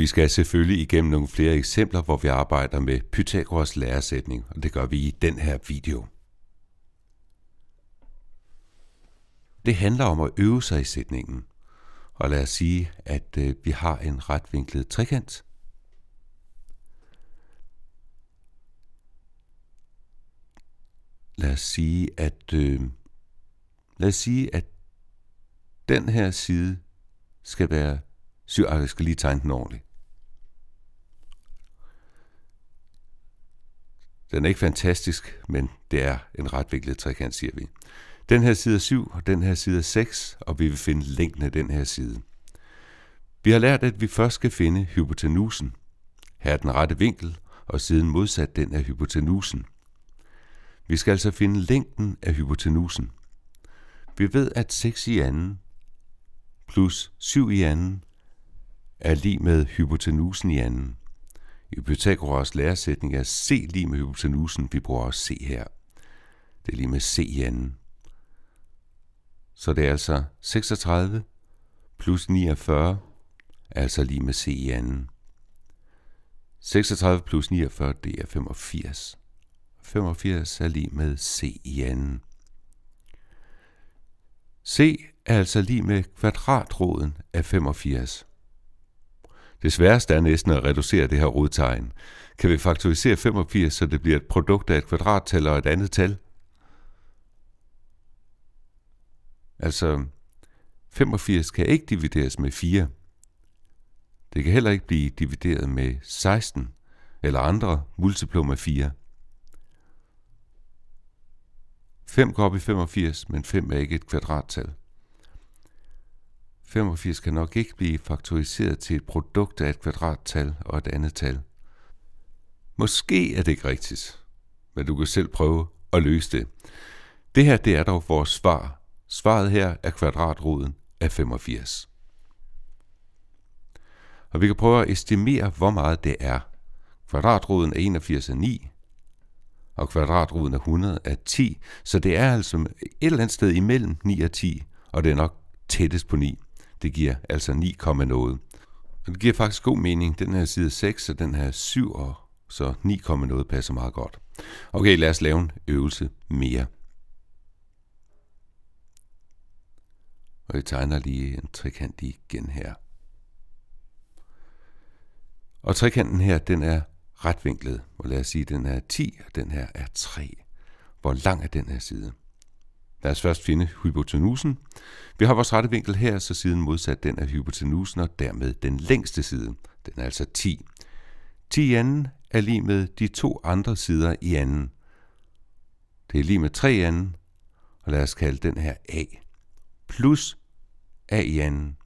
Vi skal selvfølgelig igennem nogle flere eksempler, hvor vi arbejder med Pythagoras læresætning, og det gør vi i den her video. Det handler om at øve sig i sætningen. Og lad os sige, at øh, vi har en retvinklet trekant. Lad os sige, at øh, lad os sige, at den her side skal være syv. Ah, jeg skal lige tegne den ordentligt. Den er ikke fantastisk, men det er en ret vinklet trekant, siger vi. Den her side er 7, og den her side er 6, og vi vil finde længden af den her side. Vi har lært, at vi først skal finde hypotenusen. Her er den rette vinkel, og siden modsat den af hypotenusen. Vi skal altså finde længden af hypotenusen. Vi ved, at 6 i anden plus 7 i anden er lige med hypotenusen i anden. I Pythagoras læresætning er C lige med hypotenusen. Vi bruger også C her. Det er lige med C i anden. Så det er altså 36 plus 49 er altså lige med C i anden. 36 plus 49, det er 85. 85 er lige med C i anden. C er altså lige med kvadratroden af 85. Det sværeste er næsten at reducere det her rodtegn. Kan vi faktorisere 85, så det bliver et produkt af et kvadrattal og et andet tal? Altså, 85 kan ikke divideres med 4. Det kan heller ikke blive divideret med 16 eller andre multiplum med 4. 5 går op i 85, men 5 er ikke et kvadrattal. 85 kan nok ikke blive faktoriseret til et produkt af et kvadrattal og et andet tal. Måske er det ikke rigtigt, men du kan selv prøve at løse det. Det her det er dog vores svar. Svaret her er kvadratroden af 85. Og vi kan prøve at estimere, hvor meget det er. Kvadratroden af 81 er 9, og kvadratroden af 100 er 10, så det er altså et eller andet sted imellem 9 og 10, og det er nok tættest på 9. Det giver altså 9, noget. Og det giver faktisk god mening. Den her side 6 og den her 7, og så 9, noget passer meget godt. Okay, lad os lave en øvelse mere. Og jeg tegner lige en trekant igen her. Og trekanten her, den er retvinklet, og lad os sige, den er 10, og den her er 3. Hvor lang er den her side? Lad os først finde hypotenusen. Vi har vores rette vinkel her, så siden modsat den af hypotenusen, og dermed den længste side. Den er altså 10. 10 i anden er lige med de to andre sider i anden. Det er lige med 3 i anden, og lad os kalde den her A. Plus A i anden.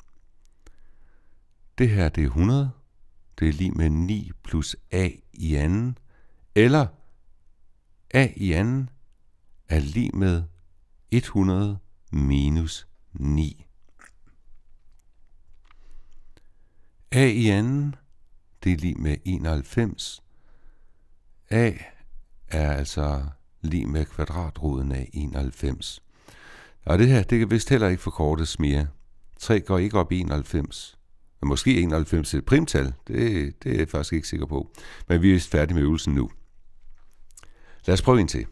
Det her det er 100. Det er lige med 9 plus A i anden. Eller A i anden er lige med 100 minus 9. A i anden, det er lige med 91. A er altså lige med kvadratroden af 91. Og det her, det kan vist heller ikke forkortes mere. 3 går ikke op i 91. Men måske 91 er et primtal. Det, det er jeg faktisk ikke sikker på. Men vi er vist færdige med øvelsen nu. Lad os prøve en til.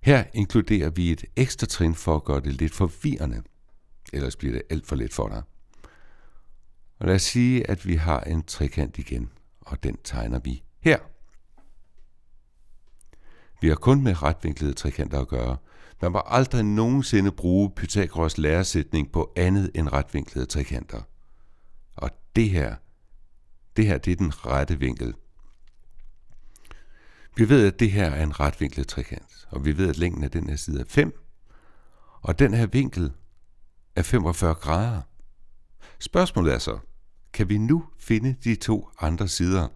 Her inkluderer vi et ekstra trin for at gøre det lidt forvirrende. Ellers bliver det alt for let for dig. Og lad os sige, at vi har en trekant igen, og den tegner vi her. Vi har kun med retvinklede trekanter at gøre. Man må aldrig nogensinde bruge Pythagoras læresætning på andet end retvinklede trekanter. Og det her, det her det er den rette vinkel. Vi ved, at det her er en retvinklet trekant, og vi ved, at længden af den her side er 5, og den her vinkel er 45 grader. Spørgsmålet er så, kan vi nu finde de to andre sider?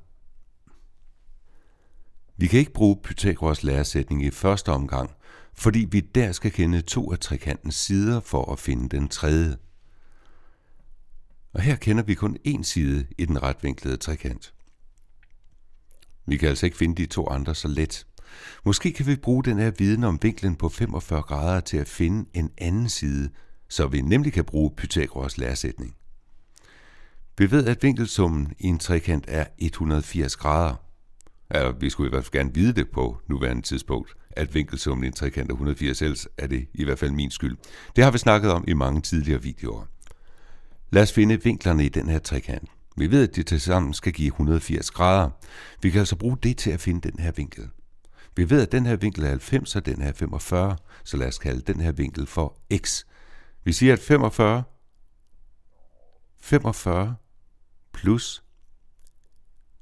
Vi kan ikke bruge Pythagoras læresætning i første omgang, fordi vi der skal kende to af trekantens sider for at finde den tredje. Og her kender vi kun én side i den retvinklede trekant. Vi kan altså ikke finde de to andre så let. Måske kan vi bruge den her viden om vinklen på 45 grader til at finde en anden side, så vi nemlig kan bruge Pythagoras læresætning. Vi ved, at vinkelsummen i en trekant er 180 grader. Eller altså, vi skulle i hvert fald gerne vide det på nuværende tidspunkt, at vinkelsummen i en trekant er 180, ellers er det i hvert fald min skyld. Det har vi snakket om i mange tidligere videoer. Lad os finde vinklerne i den her trekant. Vi ved, at de tilsammen skal give 180 grader. Vi kan altså bruge det til at finde den her vinkel. Vi ved, at den her vinkel er 90, og den her er 45, så lad os kalde den her vinkel for x. Vi siger, at 45, 45 plus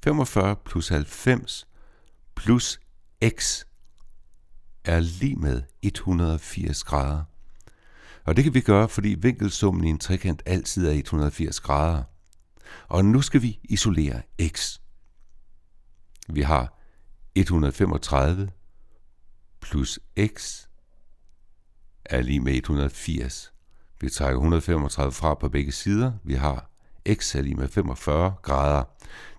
45 plus 90 plus x er lige med 180 grader. Og det kan vi gøre, fordi vinkelsummen i en trekant altid er 180 grader og nu skal vi isolere x. Vi har 135 plus x er lige med 180. Vi trækker 135 fra på begge sider. Vi har x er lige med 45 grader.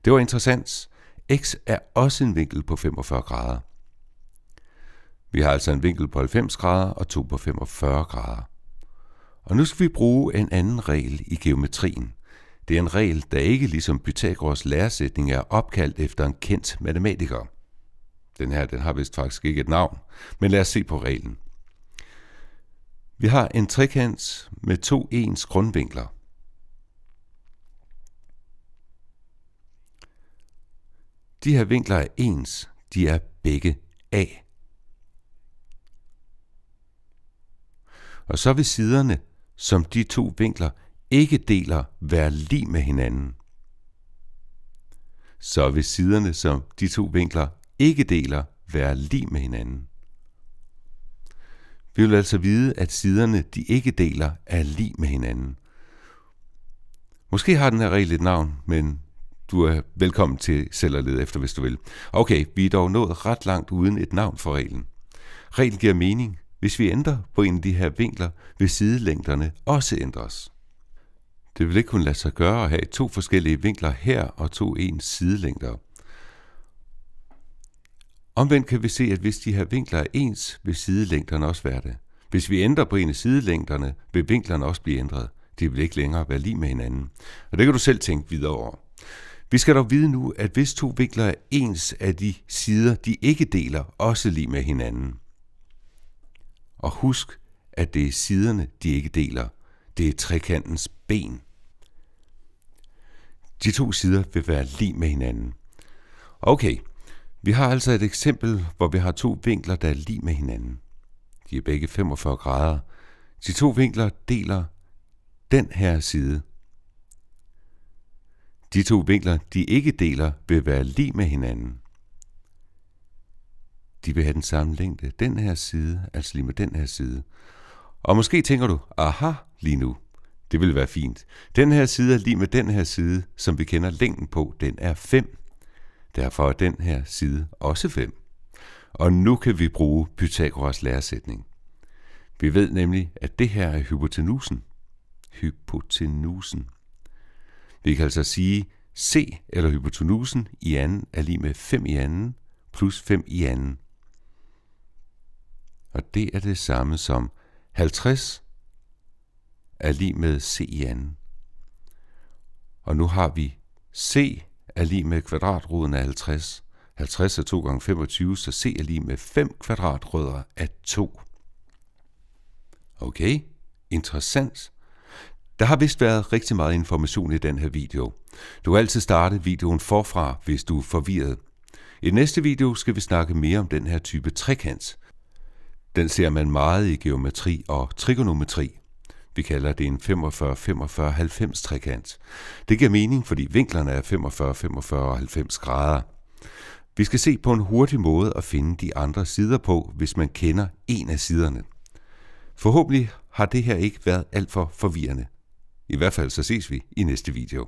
Det var interessant. x er også en vinkel på 45 grader. Vi har altså en vinkel på 90 grader og to på 45 grader. Og nu skal vi bruge en anden regel i geometrien. Det er en regel, der ikke ligesom Pythagoras læresætning er opkaldt efter en kendt matematiker. Den her den har vist faktisk ikke et navn, men lad os se på reglen. Vi har en trekant med to ens grundvinkler. De her vinkler er ens, de er begge A. Og så vil siderne, som de to vinkler ikke deler, være lige med hinanden. Så vil siderne som de to vinkler ikke deler, være lige med hinanden. Vi vil altså vide, at siderne, de ikke deler, er lige med hinanden. Måske har den her regel et navn, men du er velkommen til selv at lede efter, hvis du vil. Okay, vi er dog nået ret langt uden et navn for reglen. Reglen giver mening, hvis vi ændrer på en af de her vinkler, vil sidelængderne også ændres. Det vil ikke kunne lade sig gøre at have to forskellige vinkler her og to ens sidelængder. Omvendt kan vi se, at hvis de her vinkler er ens, vil sidelængderne også være det. Hvis vi ændrer på en af sidelængderne, vil vinklerne også blive ændret. De vil ikke længere være lige med hinanden. Og det kan du selv tænke videre over. Vi skal dog vide nu, at hvis to vinkler er ens, er de sider, de ikke deler, også lige med hinanden. Og husk, at det er siderne, de ikke deler – det er trekantens ben. De to sider vil være lige med hinanden. Okay, vi har altså et eksempel, hvor vi har to vinkler, der er lige med hinanden. De er begge 45 grader. De to vinkler deler den her side. De to vinkler, de ikke deler, vil være lige med hinanden. De vil have den samme længde. Den her side, altså lige med den her side. Og måske tænker du, aha, lige nu. Det vil være fint. Den her side er lige med den her side, som vi kender længden på, den er 5. Derfor er den her side også 5. Og nu kan vi bruge Pythagoras læresætning. Vi ved nemlig, at det her er hypotenusen. Hypotenusen. Vi kan altså sige, C eller hypotenusen i anden er lige med 5 i anden plus 5 i anden. Og det er det samme som 50 er lige med C i anden. Og nu har vi C er lige med kvadratroden af 50. 50 er 2 gange 25, så C er lige med 5 kvadratrødder af 2. Okay, interessant. Der har vist været rigtig meget information i den her video. Du kan altid starte videoen forfra, hvis du er forvirret. I næste video skal vi snakke mere om den her type trekant. Den ser man meget i geometri og trigonometri. Vi kalder det en 45-45-90 trekant. Det giver mening, fordi vinklerne er 45, 45 og 90 grader. Vi skal se på en hurtig måde at finde de andre sider på, hvis man kender en af siderne. Forhåbentlig har det her ikke været alt for forvirrende. I hvert fald så ses vi i næste video.